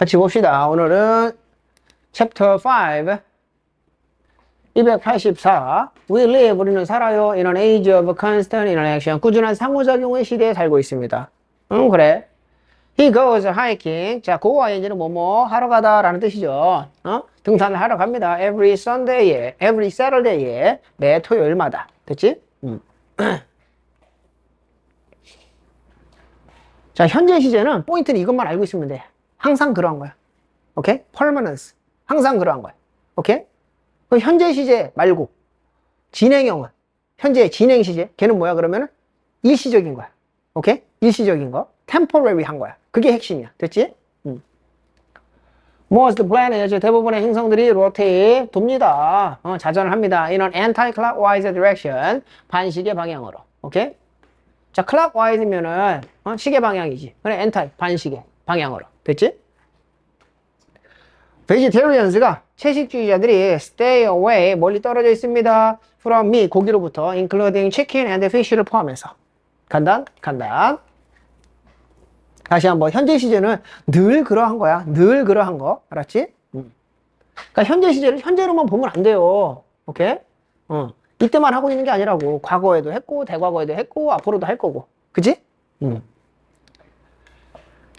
같이 봅시다. 오늘은 챕터 5 284 We live 우리는 살아요 in an age of constant interaction 꾸준한 상호작용의 시대에 살고 있습니다. 응 그래. He goes hiking. 자, 고와 얘기는 뭐뭐 하러 가다 라는 뜻이죠. 어? 등산을 하러 갑니다. Every s u n d a y every s a t u r d a y 매 토요일마다. 됐지? 음. 자, 현재 시제는 포인트는 이것만 알고 있으면 돼. 항상 그러한 거야. 오케이? permanence. 항상 그러한 거야. 오케이? 그 현재 시제 말고 진행형은 현재 진행 시제 걔는 뭐야 그러면은 일시적인 거야. 오케이? 일시적인 거. temporary 한 거야. 그게 핵심이야. 됐지? 음. Most planets 대부분의 행성들이 rotate 돕니다. 어, 자전을 합니다. In an anti-clockwise direction 반시계 방향으로. 오케이? 자, clockwise면은 어, 시계 방향이지. 그래, anti 반시계 방향으로. 됐지? vegetarians가 채식주의자들이 stay away 멀리 떨어져 있습니다 from me 고기로부터 including chicken and fish를 포함해서 간단 간단 다시 한번 현재 시제는 늘 그러한 거야 늘 그러한 거 알았지? 음. 그러니까 현재 시제를 현재로만 보면 안 돼요 오케이? 어. 이때만 하고 있는 게 아니라고 과거에도 했고 대과거에도 했고 앞으로도 할 거고 그지? 음.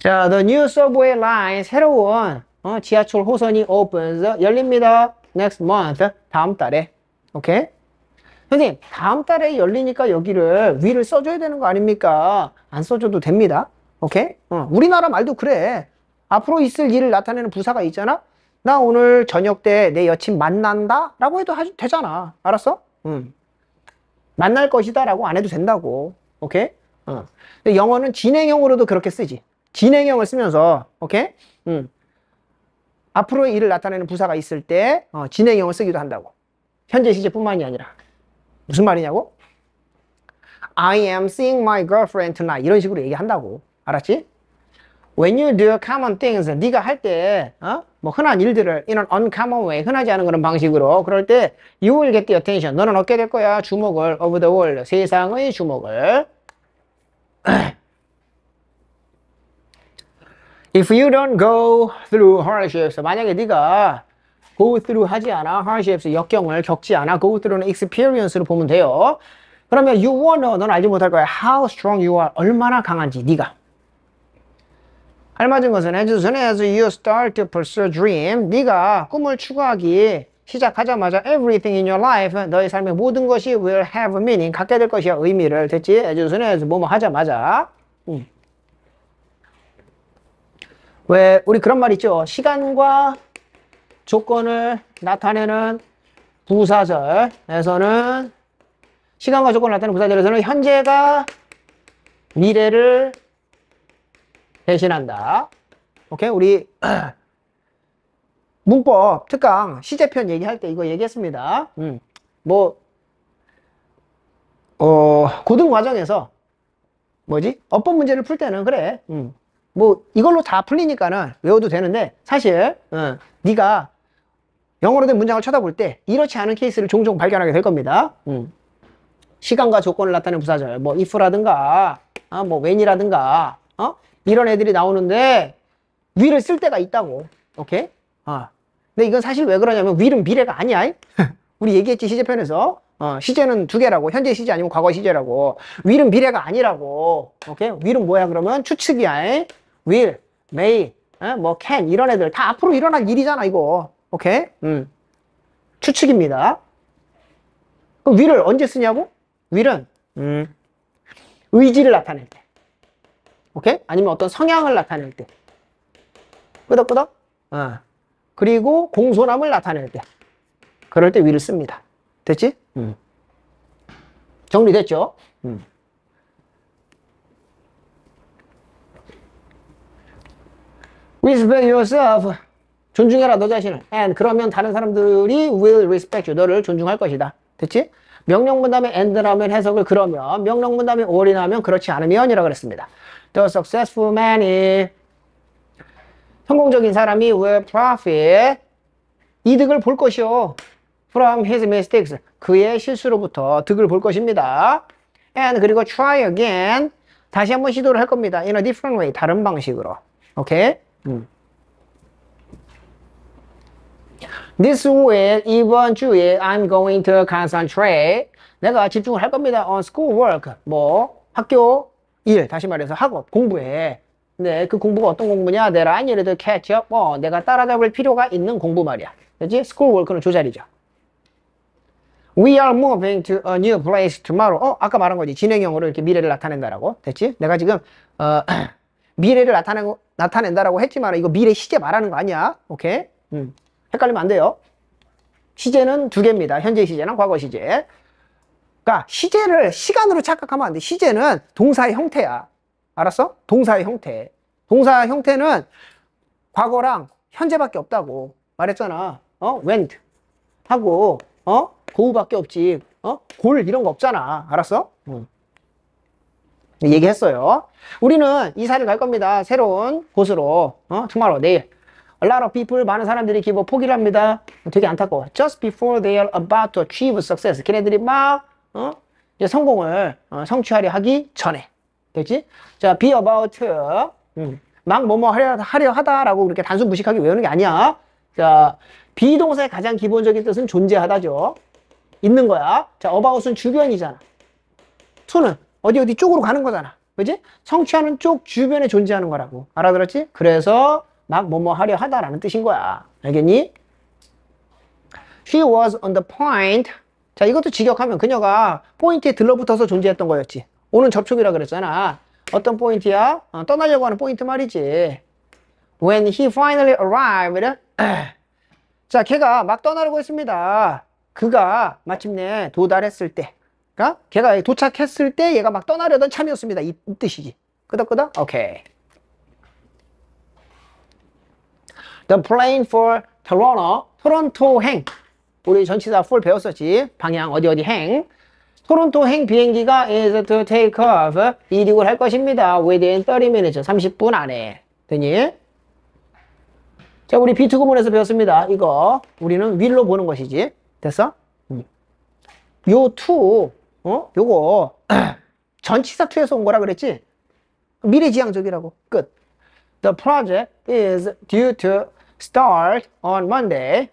자, the new subway line 새로운 어, 지하철 호선이 opens 열립니다. next month 다음 달에. 오케이? 선생님, 다음 달에 열리니까 여기를 위를 써줘야 되는 거 아닙니까? 안 써줘도 됩니다. 오케이? 어, 우리나라 말도 그래. 앞으로 있을 일을 나타내는 부사가 있잖아. 나 오늘 저녁 때 내 여친 만난다? 라고 해도 하, 되잖아. 알았어? 음. 만날 것이다 라고 안 해도 된다고. 오케이? 어. 영어는 진행형으로도 그렇게 쓰지. 진행형을 쓰면서 오케이? 음. 앞으로 의 일을 나타내는 부사가 있을 때 어, 진행형을 쓰기도 한다고. 현재 시제뿐만이 아니라 무슨 말이냐고? I am seeing my girlfriend tonight 이런 식으로 얘기한다고. 알았지? When you do common things, 네가 할 때, 어? 뭐 흔한 일들을 이런 uncommon way, 흔하지 않은 그런 방식으로 그럴 때 you will get the attention. 너는 얻게 될 거야. 주목을 of the world, 세상의 주목을. If you don't go through hardships 만약에 네가 go through 하지 않아 hardships 역경을 겪지 않아 go through는 experience로 보면 돼요 그러면 you won't know 넌 알지 못할 거야 how strong you are 얼마나 강한지 네가 알맞은 것은 as soon as you start to pursue dream 네가 꿈을 추구하기 시작하자마자 everything in your life 너의 삶의 모든 것이 will have meaning 갖게 될 것이야 의미를 됐지 as soon as 뭐뭐 하자마자 음. 왜 우리 그런 말 있죠. 시간과 조건을 나타내는 부사절에서는 시간과 조건을 나타내는 부사절에서는 현재가 미래를 대신한다. 오케이? 우리 문법 특강 시제편 얘기할 때 이거 얘기했습니다. 음. 뭐 어, 고등 과정에서 뭐지? 어법 문제를 풀 때는 그래. 음. 뭐 이걸로 다 풀리니까는 외워도 되는데 사실 어, 네가 영어로 된 문장을 쳐다볼 때 이렇지 않은 케이스를 종종 발견하게 될 겁니다. 음. 시간과 조건을 나타내는 부사절, 뭐 if라든가, 아, 뭐 when이라든가, 어? 이런 애들이 나오는데 위를 쓸 때가 있다고. 오케이? 아. 근데 이건 사실 왜 그러냐면 위는 미래가 아니야. 우리 얘기했지 시제편에서. 어, 시제는 두 개라고. 현재 시제 아니면 과거 시제라고. 위는 미래가 아니라고. 오케이? 위는 뭐야 그러면 추측이야. will, may, 어? 뭐 can 이런 애들 다 앞으로 일어날 일이잖아 이거. 오케이? 음. 추측입니다. 그럼 will을 언제 쓰냐고? will은 음. 의지를 나타낼 때. 오케이? 아니면 어떤 성향을 나타낼 때. 끄덕끄덕? 어. 그리고 공손함을 나타낼 때. 그럴 때 will을 씁니다. 됐지? 음. 정리됐죠? 음. Respect yourself. 존중해라 너 자신을. And 그러면 다른 사람들이 will respect you. 너를 존중할 것이다. 됐지? 명령문 다음에 and라면 해석을 그러면 명령문 다음에 or이라면 그렇지 않으면이라고 그랬습니다. The successful man이 성공적인 사람이 will profit 이득을 볼 것이요. from his mistakes 그의 실수로부터 득을 볼 것입니다. and 그리고 try again 다시 한번 시도를 할 겁니다. in a different way 다른 방식으로. 오케이? Okay? 음. This week, 이번 주에 I'm going to concentrate. 내가 집중을 할 겁니다. on schoolwork. 뭐, 학교 일. 다시 말해서 학업, 공부에. 네, 그 공부가 어떤 공부냐? That I need to catch up. 어, 내가 따라잡을 필요가 있는 공부 말이야. 그지? schoolwork는 조절이죠. We are moving to a new place tomorrow. 어, 아까 말한 거지. 진행형으로 이렇게 미래를 나타낸다라고. 됐지? 내가 지금, 어, 미래를 나타낸 나타낸다라고 했지만 이거 미래 시제 말하는 거 아니야. 오케이? 음. 헷갈리면 안 돼요. 시제는 두 개입니다. 현재 시제랑 과거 시제. 그러니까 시제를 시간으로 착각하면 안 돼. 시제는 동사의 형태야. 알았어? 동사의 형태. 동사 형태는 과거랑 현재밖에 없다고 말했잖아. 어? went 하고 어? go밖에 없지. 어? 골 이런 거 없잖아. 알았어? 응. 음. 얘기했어요. 우리는 이사를 갈 겁니다. 새로운 곳으로. 어? tomorrow, 내일. A lot of people, 많은 사람들이 기본 포기를 합니다. 되게 안타까워. Just before they are about to achieve success. 걔네들이 막, 어? 이제 성공을 어, 성취하려 하기 전에. 됐지? 자, be about 음, 막 뭐뭐 하려, 하려 하다라고 그렇게 단순 무식하게 외우는 게 아니야. 자, 비동사의 가장 기본적인 뜻은 존재하다죠. 있는 거야. 자, about은 주변이잖아. to는 어디 어디 쪽으로 가는 거잖아. 그지? 성취하는 쪽 주변에 존재하는 거라고. 알아들었지? 그래서 막 뭐뭐 하려 하다라는 뜻인 거야. 알겠니? She was on the point. 자, 이것도 직역하면 그녀가 포인트에 들러붙어서 존재했던 거였지. 오는 접촉이라 그랬잖아. 어떤 포인트야? 어, 떠나려고 하는 포인트 말이지. When he finally arrived. 자, 걔가 막 떠나려고 했습니다. 그가 마침내 도달했을 때. 그러니까 걔가 도착했을 때 얘가 막 떠나려던 참이었습니다. 이, 이 뜻이지. 끄덕끄덕? 오케이. The plane for Toronto. 토론토 행. 우리 전치사 full 배웠었지. 방향 어디 어디 행. 토론토 행 비행기가 is to take off. 이륙을 할 것입니다. within 30 minutes. 30분 안에. 되니? 자, 우리 비트 구문에서 배웠습니다. 이거 우리는 윌로 보는 것이지. 됐어? 음. 요 to 어? 요거 전치사투에서 온 거라 그랬지? 미래지향적이라고. 끝. The project is due to start on Monday.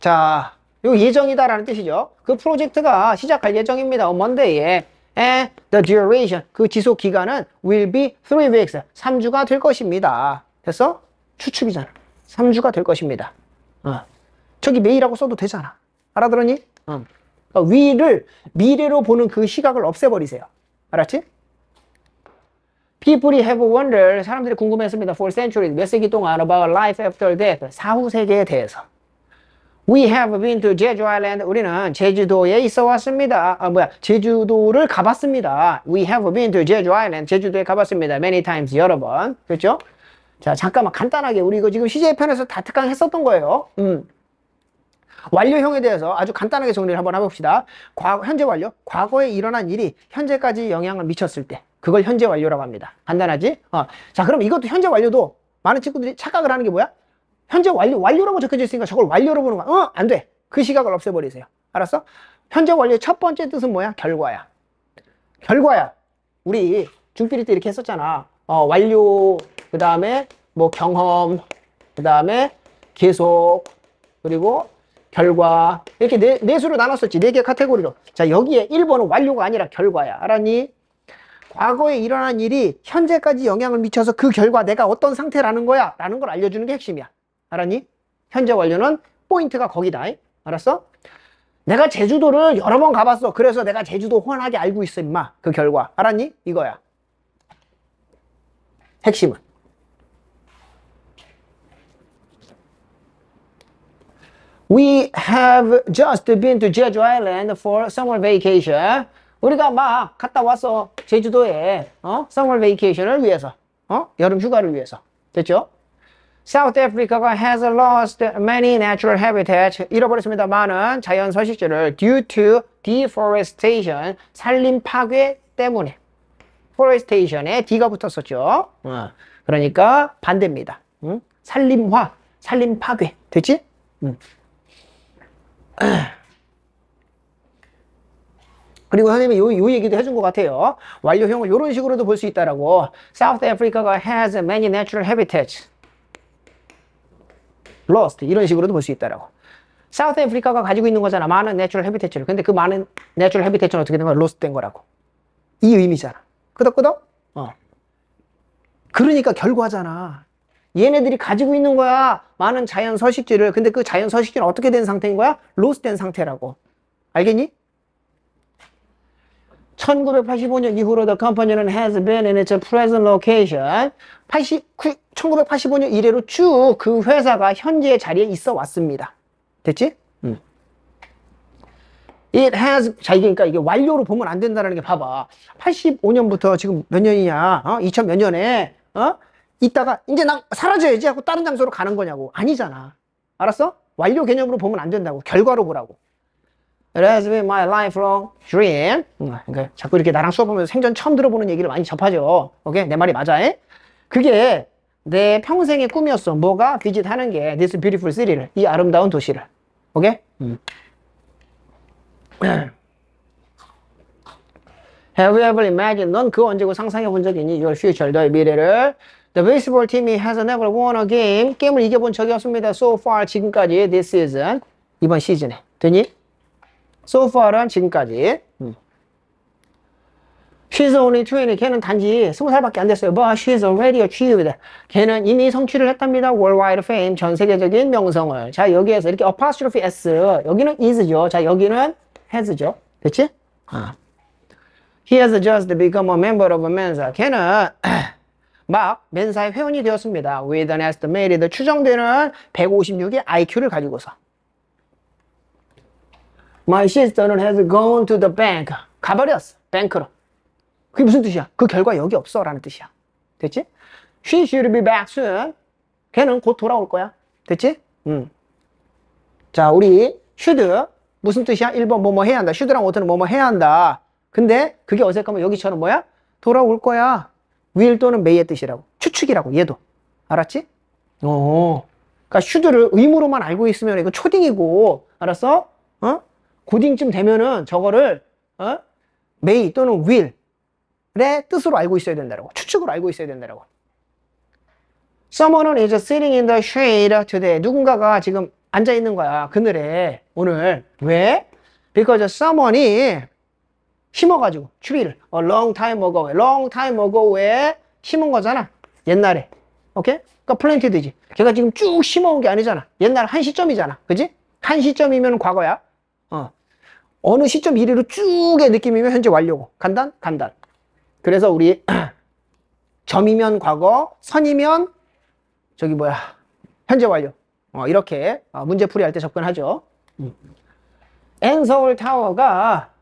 자, 요 예정이다라는 뜻이죠. 그 프로젝트가 시작할 예정입니다. On Monday에. And the duration, 그 지속 기간은 will be t weeks. 3주가 될 것입니다. 됐어? 추측이잖아. 3주가 될 것입니다. 어. 저기 매일하고 써도 되잖아. 알아들었니? 응. 음. 그러니까 위를 미래로 보는 그 시각을 없애버리세요. 알았지? People have wondered, 사람들이 궁금했습니다. For centuries, 몇 세기 동안 about life after death, 사후 세계에 대해서. We have been to Jeju Island. 우리는 제주도에 있어 왔습니다. 아, 뭐야. 제주도를 가봤습니다. We have been to Jeju Island. 제주도에 가봤습니다. Many times. 여러 번. 그렇죠? 자, 잠깐만 간단하게. 우리 이거 지금 CJ편에서 다 특강 했었던 거예요. 음. 완료형에 대해서 아주 간단하게 정리를 한번 해봅시다. 과거, 현재 완료, 과거에 일어난 일이 현재까지 영향을 미쳤을 때 그걸 현재 완료라고 합니다. 간단하지? 어. 자 그럼 이것도 현재 완료도 많은 친구들이 착각을 하는 게 뭐야? 현재 완료, 완료라고 적혀져 있으니까 저걸 완료로 보는 거야. 어, 안 돼. 그 시각을 없애버리세요. 알았어? 현재 완료의 첫 번째 뜻은 뭐야? 결과야. 결과야. 우리 중필이 때 이렇게 했었잖아. 어, 완료, 그 다음에 뭐 경험, 그 다음에 계속, 그리고 결과 이렇게 네, 네 수로 나눴었지 네 개 카테고리로 자 여기에 1번은 완료가 아니라 결과야 알았니? 과거에 일어난 일이 현재까지 영향을 미쳐서 그 결과 내가 어떤 상태라는 거야 라는 걸 알려주는 게 핵심이야 알았니? 현재 완료는 포인트가 거기다 알았어? 내가 제주도를 여러 번 가봤어 그래서 내가 제주도 훤하게 알고 있어 임마 그 결과 알았니? 이거야 핵심은 We have just been to Jeju Island for summer vacation. 우리가 막 갔다 왔어. 제주도에. 어? summer vacation을 위해서. 어? 여름 휴가를 위해서. 됐죠? South a f r i c a has lost many natural habitats. 잃어버렸습니다. 많은 자연 서식지를 due to deforestation. 산림 파괴 때문에. forestation에 D가 붙었었죠. 그러니까 반대입니다. 응? 산림화, 산림 파괴. 됐지? 응. 그리고 선생님이 요, 요 얘기도 해준 것 같아요. 완료형을 이런 식으로도 볼 수 있다라고. South a f r i c a has many natural habitats. lost 이런 식으로도 볼 수 있다라고. 사우스 아프리카가 가지고 있는 거잖아. 많은 내추럴 헤비테츠를. 근데 그 많은 내추럴 헤비테츠는 어떻게 된 거야? 로스 된 거라고. 이 의미잖아. 끄덕끄덕? 어. 그러니까 결과잖아. 얘네들이 가지고 있는 거야 많은 자연 서식지를 근데 그 자연 서식지는 어떻게 된 상태인 거야? 로스된 상태라고 알겠니? 1985년 이후로 the company는 has been in its present location 80, 1985년 이래로 쭉 그 회사가 현재 자리에 있어 왔습니다 됐지? 음. It has 자 이게 그러니까 이게 완료로 보면 안 된다는 게 봐봐 85년부터 지금 몇 년이냐 어? 2000 몇 년에 어? 있다가 이제 나 사라져야지 하고 다른 장소로 가는 거냐고 아니잖아 알았어? 완료 개념으로 보면 안 된다고 결과로 보라고 It has been my lifelong dream 그러니까 자꾸 이렇게 나랑 수업하면서 생전 처음 들어보는 얘기를 많이 접하죠 오케이? 내 말이 맞아 에? 그게 내 평생의 꿈이었어 뭐가? 비짓하는 게 This beautiful city를 이 아름다운 도시를 오케이? 음. Have you ever imagined? 넌그 언제고 상상해 본적 있니? Your future, 너의 미래를 The baseball team이 has never won a game. 게임을 이겨본 적이 없습니다. So far 지금까지 this season 이번 시즌에 되니? So far란 지금까지. 음. She's only 20. 걔는 단지 20살밖에 안 됐어요. But she's already achieved. 걔는 이미 성취를 했답니다. Worldwide fame. 전 세계적인 명성을. 자, 여기에서 이렇게 apostrophe s. 여기는 is죠. 자, 여기는 has죠. 그치? 아. He has just become a member of a men's. 걔는 막맨사의 회원이 되었습니다. With an estimated 추정되는 156의 IQ를 가지고서. My s i s t e r has gone to the bank. 가버렸어. 뱅크로. 그게 무슨 뜻이야? 그 결과 여기 없어. 라는 뜻이야. 됐지? She should be back soon. 걔는 곧 돌아올 거야. 됐지? 음. 자, 우리 should. 무슨 뜻이야? 1번 뭐뭐 해야 한다. should랑 w h 는 뭐뭐 해야 한다. 근데 그게 어색하면 여기처럼 뭐야? 돌아올 거야. will 또는 may의 뜻이라고. 추측이라고, 얘도. 알았지? 어. 그러니까 슈드를 의무로만 알고 있으면 이거 초딩이고, 알았어? 어? 고딩쯤 되면은 저거를, 어? may 또는 will의 뜻으로 알고 있어야 된다라고. 추측으로 알고 있어야 된다라고. s o m e o n e is sitting in the shade today. 누군가가 지금 앉아 있는 거야. 그늘에. 오늘. 왜? Because someone이 심어가지고 추리를 어, long time ago, long time ago에 심은 거잖아. 옛날에. 오케이? 그러니까 플랜티드지. 걔가 지금 쭉 심어온 게 아니잖아. 옛날 한 시점이잖아. 그지? 한 시점이면 과거야. 어. 어느 시점 이래로 쭉의 느낌이면 현재 완료고. 간단? 간단. 그래서 우리 점이면 과거, 선이면 저기 뭐야. 현재 완료. 어, 이렇게 어, 문제 풀이할 때 접근하죠. 음. 앤서울 타워가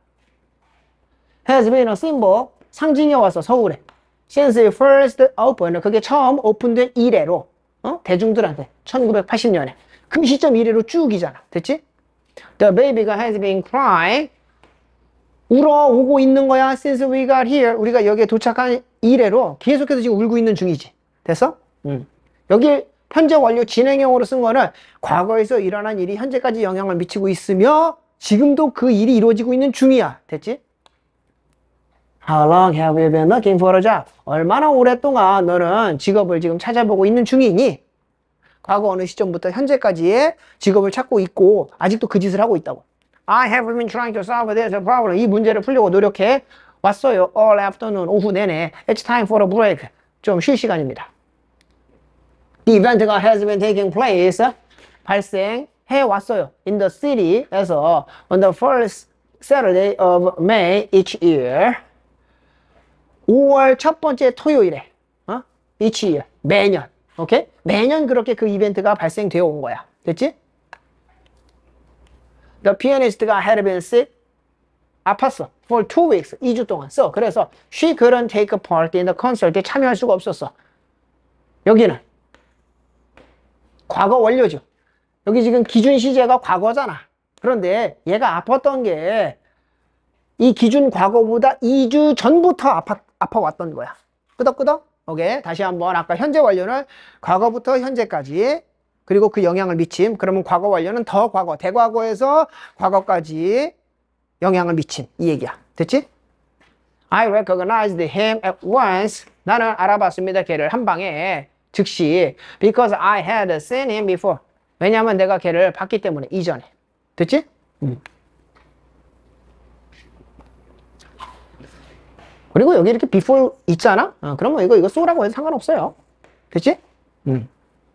has been symbol 상징이 와서 서울에 since it first opened 그게 처음 오픈된 이래로 어? 대중들한테 1980년에 그 시점 이래로 쭉이잖아 됐지? The baby가 has been crying 울어오고 있는 거야 since we got here 우리가 여기에 도착한 이래로 계속해서 지금 울고 있는 중이지 됐어? 음. 여기 현재 완료 진행형으로 쓴 거는 과거에서 일어난 일이 현재까지 영향을 미치고 있으며 지금도 그 일이 이루어지고 있는 중이야 됐지? How long have you been looking for a job? 얼마나 오랫동안 너는 직업을 지금 찾아보고 있는 중이니? 과거 어느 시점부터 현재까지 직업을 찾고 있고 아직도 그 짓을 하고 있다고. I have been trying to solve this problem. 이 문제를 풀려고 노력해 왔어요. All afternoon, 오후 내내. It's time for a break. 좀 쉴 시간입니다. The e v e n t has been taking place. 발생해 왔어요. In the city에서 on the first Saturday of May each year. 5월 첫 번째 토요일에 어? e a c 매년 오케이 매년 그렇게 그 이벤트가 발생되어 온 거야 됐지? The pianist가 had been sick 아팠어 for two weeks 2주 동안 써 그래서 she couldn't take part in the concert에 참여할 수가 없었어 여기는 과거 원료죠 여기 지금 기준 시제가 과거잖아 그런데 얘가 아팠던 게 이 기준 과거보다 2주 전부터 아팠 아파왔던 거야. 끄덕끄덕? 오케이. 다시 한번 아까 현재 완료는 과거부터 현재까지 그리고 그 영향을 미침. 그러면 과거 완료는 더 과거, 대과거에서 과거까지 영향을 미친 이 얘기야. 됐지? I recognized him at once. 나는 알아봤습니다. 걔를 한 방에 즉시 because I had seen him before. 왜냐하면 내가 걔를 봤기 때문에 이전에. 됐지? 음. 그리고 여기 이렇게 before 있잖아? 어, 그러면 이거, 이거 so라고 해도 상관없어요. 그치? 음.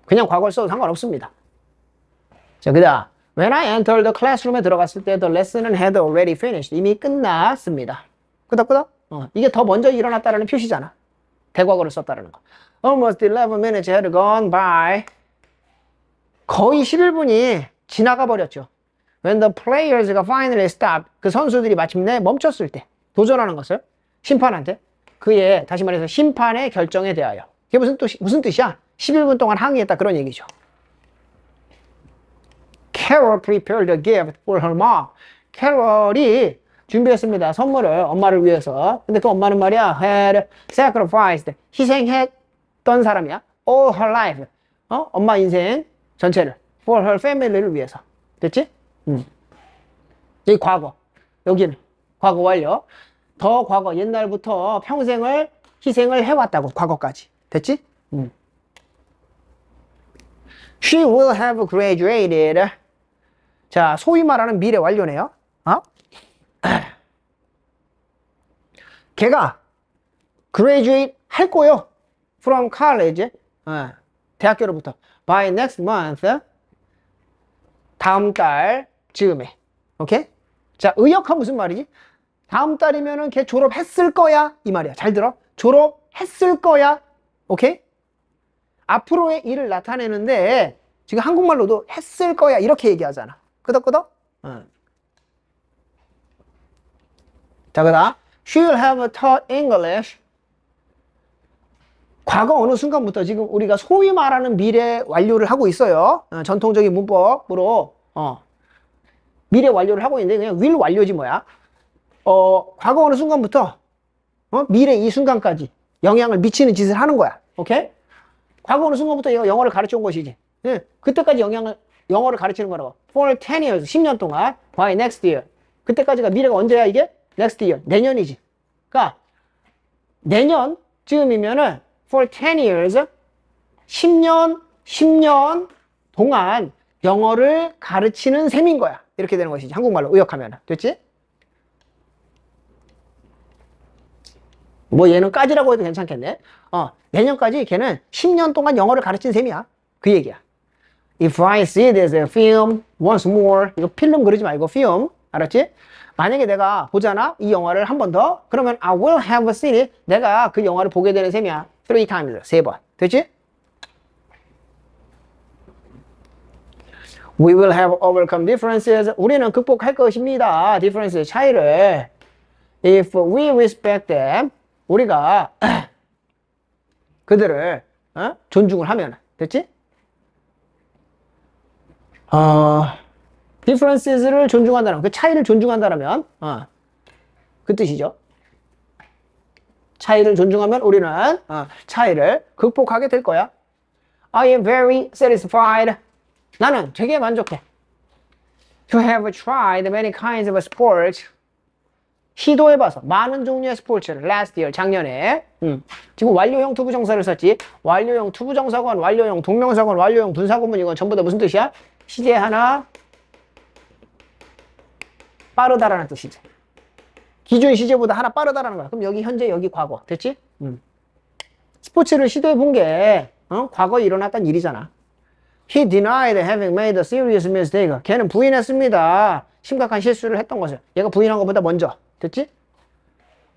그냥 과거를 써도 상관없습니다. 자, 그 다음. When I entered the classroom에 들어갔을 때 the l e s s o n had already finished. 이미 끝났습니다. 끄덕끄덕? 어, 이게 더 먼저 일어났다라는 표시잖아. 대과거를 썼다라는 거. Almost 11 minutes had gone by. 거의 11분이 지나가 버렸죠. When the players가 finally stopped. 그 선수들이 마침내 멈췄을 때. 도전하는 것을. 심판한테 그의 다시 말해서 심판의 결정에 대하여 그게 무슨, 뜻, 무슨 뜻이야? 11분 동안 항의했다 그런 얘기죠 Carol prepared a gift for her mom 캐럴이 준비했습니다 선물을 엄마를 위해서 근데 그 엄마는 말이야 had sacrificed 희생했던 사람이야 all her life 어? 엄마 인생 전체를 for her family를 위해서 됐지? 음. 여기 과거 여기는 과거 완료 더 과거 옛날부터 평생을 희생을 해왔다고 과거까지 됐지? 음. She will have graduated. 자 소위 말하는 미래 완료네요. 어? 걔가 graduate 할 거요. From college. 어, 대학교로부터 by next month. 다음 달 즈음에. 오케이? 자 의역한 무슨 말이지? 다음 달이면은 걔 졸업했을 거야 이 말이야 잘 들어 졸업했을 거야 오케이 앞으로의 일을 나타내는데 지금 한국말로도 했을 거야 이렇게 얘기하잖아 끄덕끄덕 응. 자그다 she'll have taught English 과거 어느 순간부터 지금 우리가 소위 말하는 미래 완료를 하고 있어요 어, 전통적인 문법으로 어. 미래 완료를 하고 있는데 그냥 will 완료지 뭐야 어, 과거 어느 순간부터 어? 미래 이 순간까지 영향을 미치는 짓을 하는 거야. 오케이? 과거 어느 순간부터 영어를 가르쳐온 것이지. 예. 그때까지 영향을 영어를 가르치는 거라고. For 10 years, 10년 동안. By next year. 그때까지가 미래가 언제야 이게? Next year, 내년이지. 그러니까 내년 쯤이면은 for 10 years, 10년, 10년 동안 영어를 가르치는 셈인 거야. 이렇게 되는 것이지. 한국말로 의역하면. 됐지? 뭐 얘는 까지라고 해도 괜찮겠네. 어, 내년까지 걔는 10년 동안 영어를 가르친 셈이야. 그 얘기야. If I see this film once more. 이거 필름 그리지 말고 film. 알았지? 만약에 내가 보잖아. 이 영화를 한 번 더. 그러면 I will have seen it. 내가 그 영화를 보게 되는 셈이야. three times. 세 번. 됐지? We will have overcome differences. 우리는 극복할 것입니다. differences, 차이를. If we respect them. 우리가 그들을 어? 존중을 하면 됐지? 어, differences를 존중한다는 그 차이를 존중한다면 어, 그 뜻이죠. 차이를 존중하면 우리는 어, 차이를 극복하게 될 거야. I am very satisfied. 나는 되게 만족해. To have tried many kinds of sports. 시도해봐서 많은 종류의 스포츠를 last year 작년에 음. 지금 완료형 투부정사를 썼지 완료형 투부정사건 완료형 동명사건 완료형 분사구문 이건 전부 다 무슨 뜻이야? 시제 하나 빠르다라는 뜻이지 기준 시제보다 하나 빠르다라는 거야 그럼 여기 현재 여기 과거 됐지? 음. 스포츠를 시도해본 게 어? 과거에 일어났던 일이잖아 He denied having made a serious mistake 걔는 부인했습니다 심각한 실수를 했던 것을 얘가 부인한 것보다 먼저 됐지?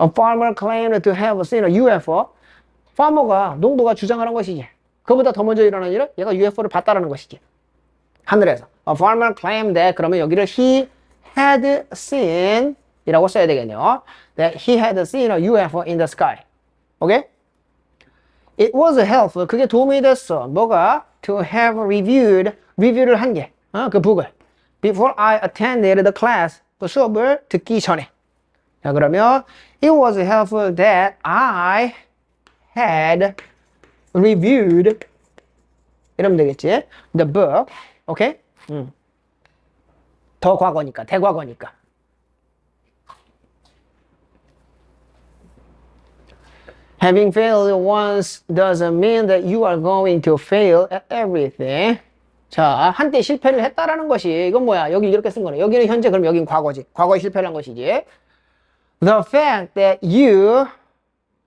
A farmer claimed to have seen a UFO. farmer가 농부가 주장을 한 것이지. 그보다 더 먼저 일어난 일을 얘가 UFO를 봤다라는 것이지. 하늘에서. A farmer claimed that 그러면 여기를 he had seen 이라고 써야 되겠네요. That he had seen a UFO in the sky. 오케이? It was helpful. 그게 도움이 됐어. 뭐가? To have reviewed. review를 한 게. 어, 그 북을. Before I attended the class, 그 수업을 듣기 전에. 자, 그러면 it was helpful that I had reviewed 이러면 되겠지. the book. okay? 음. 더 과거니까, 대과거니까. Having failed once doesn't mean that you are going to fail at everything. 자, 한때 실패를 했다라는 것이 이건 뭐야? 여기 이렇게 쓴 거네. 여기는 현재 그럼 여긴 과거지. 과거에 실패를 한 것이지. The fact that you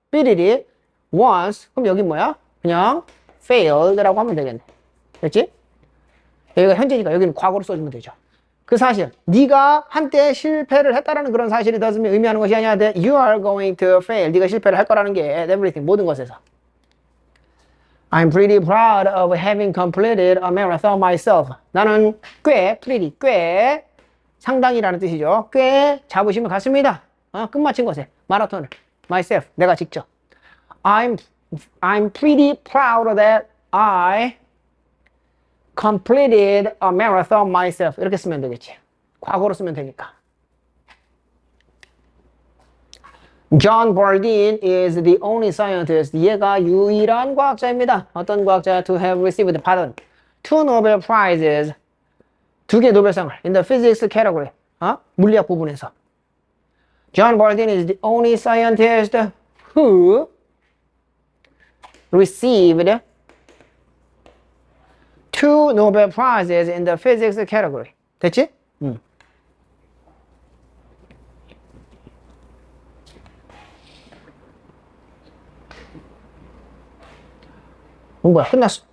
beat it once 그럼 여기 뭐야? 그냥 failed라고 하면 되겠네. 됐지? 여기가 현재니까 여기는 과거로 써주면 되죠. 그 사실, 네가 한때 실패를 했다라는 그런 사실이 더으면 의미하는 것이 아니야. That you are going to fail. 네가 실패를 할 거라는 게 everything 모든 것에서. I'm pretty proud of having completed a marathon myself. 나는 꽤, pretty, 꽤, 상당이라는 뜻이죠. 꽤 자부심을 갖습니다. 어, 끝마친 것에, 마라톤을, myself, 내가 직접. I'm, I'm pretty proud that I completed a marathon myself. 이렇게 쓰면 되겠지. 과거로 쓰면 되니까. John Bardeen is the only scientist. 얘가 유일한 과학자입니다. 어떤 과학자 to have received pardon. Two Nobel Prizes. 두개 노벨상을 in the physics category. 어? 물리학 부분에서. John Bardeen is the only scientist who received two Nobel Prizes in the physics category. 됐지? 음. 뭐야 끝났어